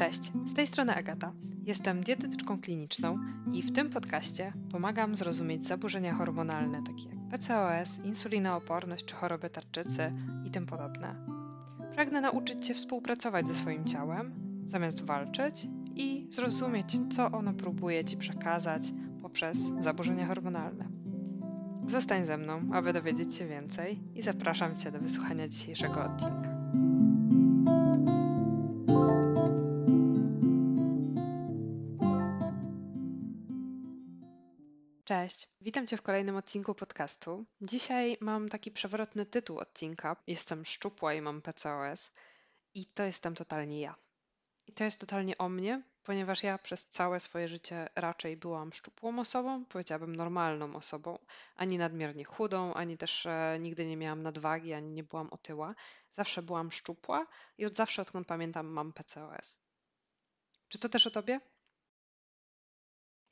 Cześć, z tej strony Agata. Jestem dietetyczką kliniczną i w tym podcaście pomagam zrozumieć zaburzenia hormonalne takie jak PCOS, insulinooporność czy choroby tarczycy i tym podobne. Pragnę nauczyć Cię współpracować ze swoim ciałem, zamiast walczyć i zrozumieć, co ono próbuje Ci przekazać poprzez zaburzenia hormonalne. Zostań ze mną, aby dowiedzieć się więcej i zapraszam Cię do wysłuchania dzisiejszego odcinka. Cześć, witam Cię w kolejnym odcinku podcastu. Dzisiaj mam taki przewrotny tytuł odcinka. Jestem szczupła i mam PCOS i to jestem totalnie ja. I to jest totalnie o mnie, ponieważ ja przez całe swoje życie raczej byłam szczupłą osobą, powiedziałabym normalną osobą, ani nadmiernie chudą, ani też e, nigdy nie miałam nadwagi, ani nie byłam otyła. Zawsze byłam szczupła i od zawsze, odkąd pamiętam, mam PCOS. Czy to też o tobie?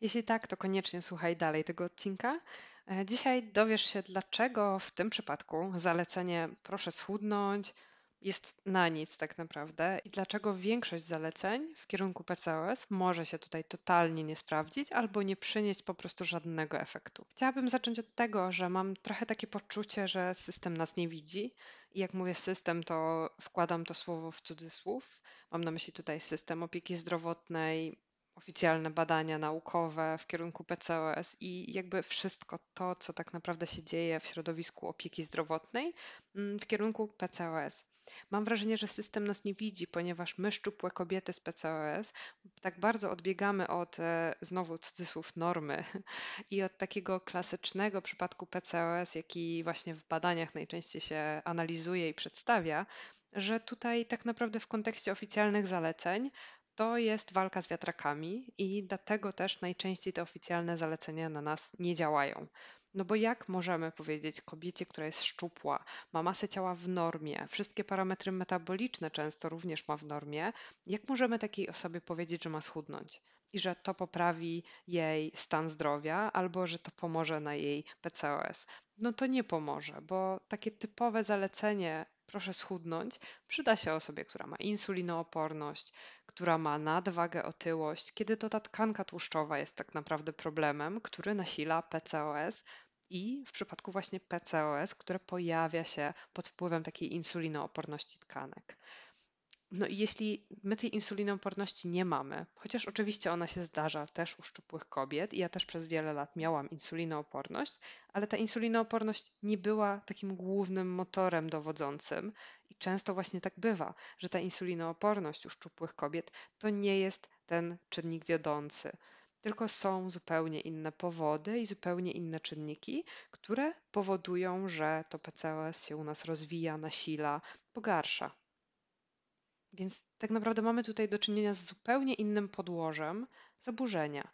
Jeśli tak, to koniecznie słuchaj dalej tego odcinka. E, dzisiaj dowiesz się, dlaczego w tym przypadku zalecenie proszę schudnąć jest na nic tak naprawdę i dlaczego większość zaleceń w kierunku PCOS może się tutaj totalnie nie sprawdzić albo nie przynieść po prostu żadnego efektu. Chciałabym zacząć od tego, że mam trochę takie poczucie, że system nas nie widzi i jak mówię system, to wkładam to słowo w cudzysłów. Mam na myśli tutaj system opieki zdrowotnej, oficjalne badania naukowe w kierunku PCOS i jakby wszystko to, co tak naprawdę się dzieje w środowisku opieki zdrowotnej mm, w kierunku PCOS. Mam wrażenie, że system nas nie widzi, ponieważ my, szczupłe kobiety z PCOS, tak bardzo odbiegamy od, e, znowu cudzysłów, normy i od takiego klasycznego przypadku PCOS, jaki właśnie w badaniach najczęściej się analizuje i przedstawia, że tutaj tak naprawdę w kontekście oficjalnych zaleceń to jest walka z wiatrakami i dlatego też najczęściej te oficjalne zalecenia na nas nie działają. No bo jak możemy powiedzieć kobiecie, która jest szczupła, ma masę ciała w normie, wszystkie parametry metaboliczne często również ma w normie, jak możemy takiej osobie powiedzieć, że ma schudnąć? I że to poprawi jej stan zdrowia, albo że to pomoże na jej PCOS. No to nie pomoże, bo takie typowe zalecenie proszę schudnąć, przyda się osobie, która ma insulinooporność, która ma nadwagę, otyłość, kiedy to ta tkanka tłuszczowa jest tak naprawdę problemem, który nasila PCOS i w przypadku właśnie PCOS, które pojawia się pod wpływem takiej insulinooporności tkanek. No i jeśli my tej insulinooporności nie mamy, chociaż oczywiście ona się zdarza też u szczupłych kobiet i ja też przez wiele lat miałam insulinooporność, ale ta insulinooporność nie była takim głównym motorem dowodzącym i często właśnie tak bywa, że ta insulinooporność u szczupłych kobiet to nie jest ten czynnik wiodący tylko są zupełnie inne powody i zupełnie inne czynniki, które powodują, że to PCOS się u nas rozwija, nasila, pogarsza. Więc tak naprawdę mamy tutaj do czynienia z zupełnie innym podłożem zaburzenia.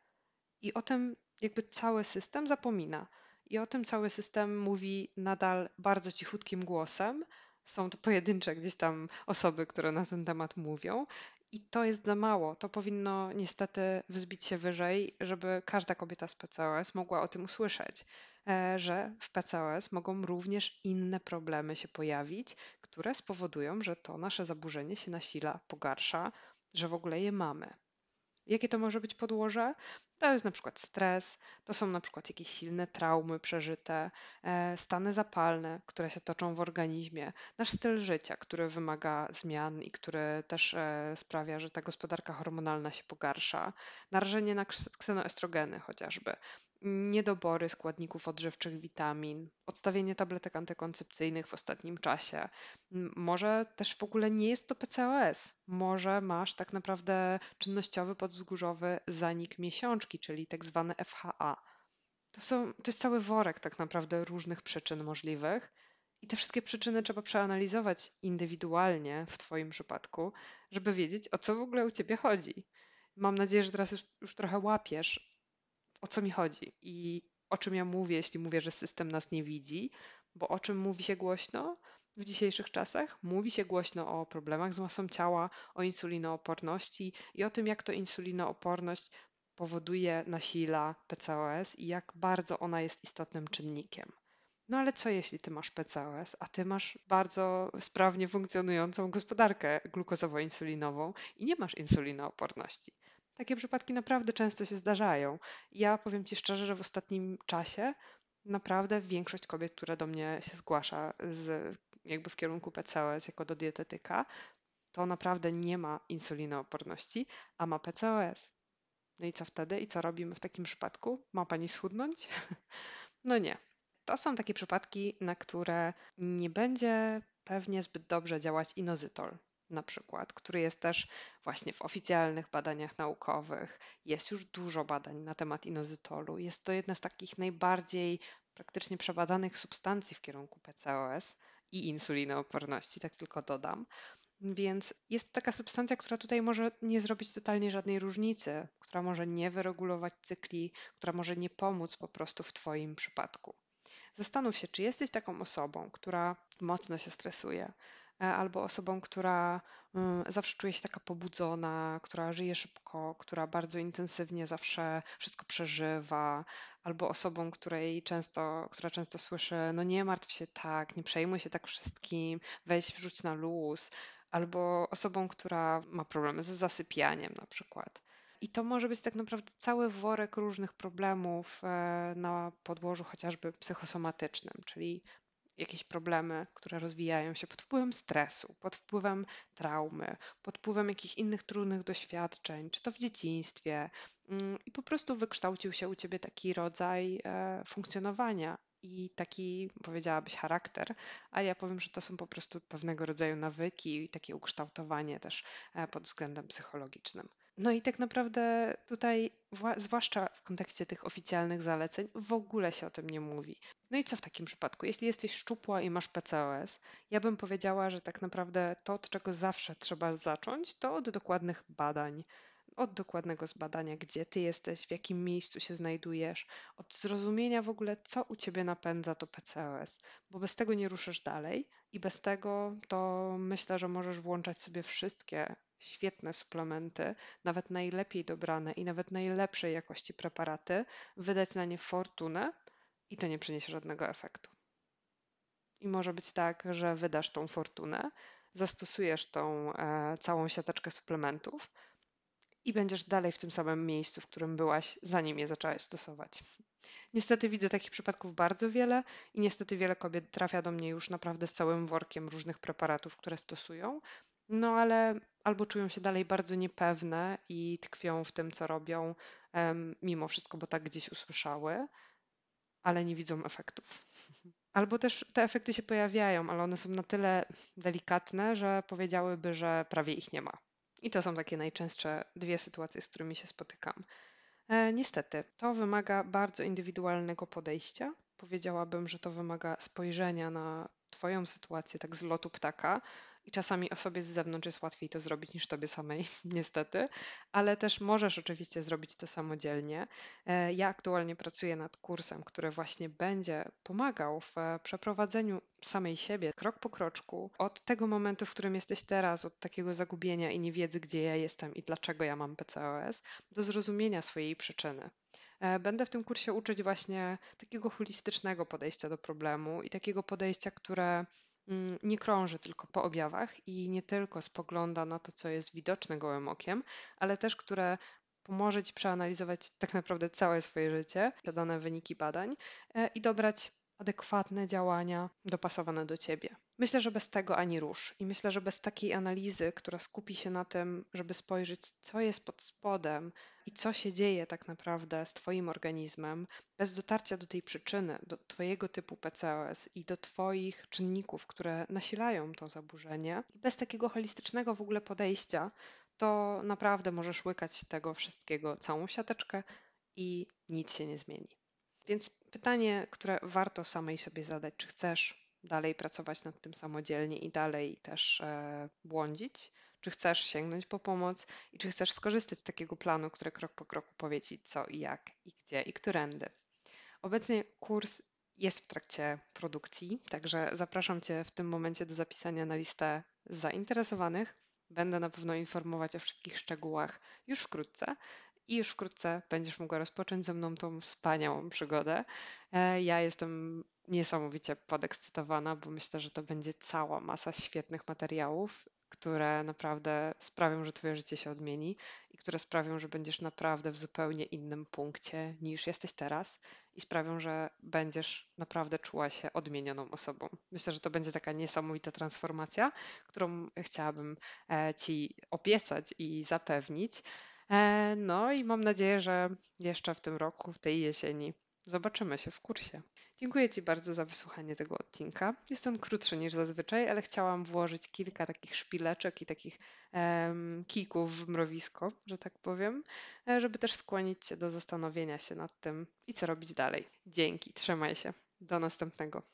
I o tym jakby cały system zapomina. I o tym cały system mówi nadal bardzo cichutkim głosem. Są to pojedyncze gdzieś tam osoby, które na ten temat mówią, i to jest za mało. To powinno niestety wzbić się wyżej, żeby każda kobieta z PCOS mogła o tym usłyszeć, e, że w PCOS mogą również inne problemy się pojawić, które spowodują, że to nasze zaburzenie się nasila, pogarsza, że w ogóle je mamy. Jakie to może być podłoże? To jest na przykład stres, to są na przykład jakieś silne traumy przeżyte, e, stany zapalne, które się toczą w organizmie, nasz styl życia, który wymaga zmian i który też e, sprawia, że ta gospodarka hormonalna się pogarsza, narażenie na ksenoestrogeny chociażby niedobory składników odżywczych witamin, odstawienie tabletek antykoncepcyjnych w ostatnim czasie. Może też w ogóle nie jest to PCOS. Może masz tak naprawdę czynnościowy podwzgórzowy zanik miesiączki, czyli tak zwane FHA. To, są, to jest cały worek tak naprawdę różnych przyczyn możliwych. I te wszystkie przyczyny trzeba przeanalizować indywidualnie w Twoim przypadku, żeby wiedzieć, o co w ogóle u Ciebie chodzi. Mam nadzieję, że teraz już, już trochę łapiesz, o co mi chodzi i o czym ja mówię, jeśli mówię, że system nas nie widzi, bo o czym mówi się głośno w dzisiejszych czasach? Mówi się głośno o problemach z masą ciała, o insulinooporności i o tym, jak to insulinooporność powoduje, nasila PCOS i jak bardzo ona jest istotnym czynnikiem. No ale co jeśli ty masz PCOS, a ty masz bardzo sprawnie funkcjonującą gospodarkę glukozowo-insulinową i nie masz insulinooporności? Takie przypadki naprawdę często się zdarzają. Ja powiem Ci szczerze, że w ostatnim czasie naprawdę większość kobiet, która do mnie się zgłasza z, jakby w kierunku PCOS jako do dietetyka, to naprawdę nie ma insulinooporności, a ma PCOS. No i co wtedy? I co robimy w takim przypadku? Ma pani schudnąć? No nie. To są takie przypadki, na które nie będzie pewnie zbyt dobrze działać inozytol, na przykład, który jest też właśnie w oficjalnych badaniach naukowych. Jest już dużo badań na temat inozytolu. Jest to jedna z takich najbardziej praktycznie przebadanych substancji w kierunku PCOS i insulinooporności, tak tylko dodam. Więc jest to taka substancja, która tutaj może nie zrobić totalnie żadnej różnicy, która może nie wyregulować cykli, która może nie pomóc po prostu w Twoim przypadku. Zastanów się, czy jesteś taką osobą, która mocno się stresuje, E, albo osobą, która mm, zawsze czuje się taka pobudzona, która żyje szybko, która bardzo intensywnie zawsze wszystko przeżywa, albo osobą, której często, która często słyszy, no nie martw się tak, nie przejmuj się tak wszystkim, weź wrzuć na luz, albo osobą, która ma problemy z zasypianiem na przykład. I to może być tak naprawdę cały worek różnych problemów e, na podłożu chociażby psychosomatycznym, czyli jakieś problemy, które rozwijają się pod wpływem stresu, pod wpływem traumy, pod wpływem jakichś innych trudnych doświadczeń, czy to w dzieciństwie, mm, i po prostu wykształcił się u ciebie taki rodzaj e, funkcjonowania i taki, powiedziałabyś, charakter, a ja powiem, że to są po prostu pewnego rodzaju nawyki i takie ukształtowanie też e, pod względem psychologicznym. No i tak naprawdę tutaj, zwłaszcza w kontekście tych oficjalnych zaleceń, w ogóle się o tym nie mówi. No i co w takim przypadku? Jeśli jesteś szczupła i masz PCOS, ja bym powiedziała, że tak naprawdę to, od czego zawsze trzeba zacząć, to od dokładnych badań. Od dokładnego zbadania, gdzie ty jesteś, w jakim miejscu się znajdujesz, od zrozumienia w ogóle, co u ciebie napędza to PCOS, bo bez tego nie ruszysz dalej i bez tego to myślę, że możesz włączać sobie wszystkie świetne suplementy, nawet najlepiej dobrane i nawet najlepszej jakości preparaty, wydać na nie fortunę i to nie przyniesie żadnego efektu. I może być tak, że wydasz tą fortunę, zastosujesz tą e, całą siateczkę suplementów i będziesz dalej w tym samym miejscu, w którym byłaś, zanim je zaczęłaś stosować. Niestety widzę takich przypadków bardzo wiele i niestety wiele kobiet trafia do mnie już naprawdę z całym workiem różnych preparatów, które stosują, no, ale albo czują się dalej bardzo niepewne i tkwią w tym, co robią, mimo wszystko, bo tak gdzieś usłyszały, ale nie widzą efektów. Albo też te efekty się pojawiają, ale one są na tyle delikatne, że powiedziałyby, że prawie ich nie ma. I to są takie najczęstsze dwie sytuacje, z którymi się spotykam. E, niestety, to wymaga bardzo indywidualnego podejścia. Powiedziałabym, że to wymaga spojrzenia na Twoją sytuację tak z lotu ptaka, i czasami osobie z zewnątrz jest łatwiej to zrobić niż tobie samej, niestety, ale też możesz oczywiście zrobić to samodzielnie. E, ja aktualnie pracuję nad kursem, który właśnie będzie pomagał w e, przeprowadzeniu samej siebie krok po kroczku od tego momentu, w którym jesteś teraz, od takiego zagubienia i niewiedzy, gdzie ja jestem i dlaczego ja mam PCOS, do zrozumienia swojej przyczyny. E, będę w tym kursie uczyć właśnie takiego holistycznego podejścia do problemu i takiego podejścia, które Mm, nie krąży tylko po objawach i nie tylko spogląda na to, co jest widoczne gołym okiem, ale też które pomoże Ci przeanalizować tak naprawdę całe swoje życie, zadane wyniki badań e, i dobrać adekwatne działania dopasowane do ciebie. Myślę, że bez tego ani rusz. I myślę, że bez takiej analizy, która skupi się na tym, żeby spojrzeć, co jest pod spodem i co się dzieje tak naprawdę z Twoim organizmem, bez dotarcia do tej przyczyny, do Twojego typu PCOS i do Twoich czynników, które nasilają to zaburzenie, i bez takiego holistycznego w ogóle podejścia, to naprawdę możesz łykać tego wszystkiego całą siateczkę i nic się nie zmieni. Więc pytanie, które warto samej sobie zadać, czy chcesz dalej pracować nad tym samodzielnie i dalej też e, błądzić, czy chcesz sięgnąć po pomoc i czy chcesz skorzystać z takiego planu, który krok po kroku powie ci co i jak i gdzie i którędy. Obecnie kurs jest w trakcie produkcji, także zapraszam Cię w tym momencie do zapisania na listę zainteresowanych. Będę na pewno informować o wszystkich szczegółach już wkrótce, i już wkrótce będziesz mogła rozpocząć ze mną tą wspaniałą przygodę. E, ja jestem niesamowicie podekscytowana, bo myślę, że to będzie cała masa świetnych materiałów, które naprawdę sprawią, że Twoje życie się odmieni i które sprawią, że będziesz naprawdę w zupełnie innym punkcie niż jesteś teraz i sprawią, że będziesz naprawdę czuła się odmienioną osobą. Myślę, że to będzie taka niesamowita transformacja, którą chciałabym e, Ci obiecać i zapewnić. E, no i mam nadzieję, że jeszcze w tym roku, w tej jesieni, zobaczymy się w kursie. Dziękuję Ci bardzo za wysłuchanie tego odcinka. Jest on krótszy niż zazwyczaj, ale chciałam włożyć kilka takich szpileczek i takich em, w mrowisko, że tak powiem, e, żeby też skłonić się do zastanowienia się nad tym i co robić dalej. Dzięki, trzymaj się. Do następnego.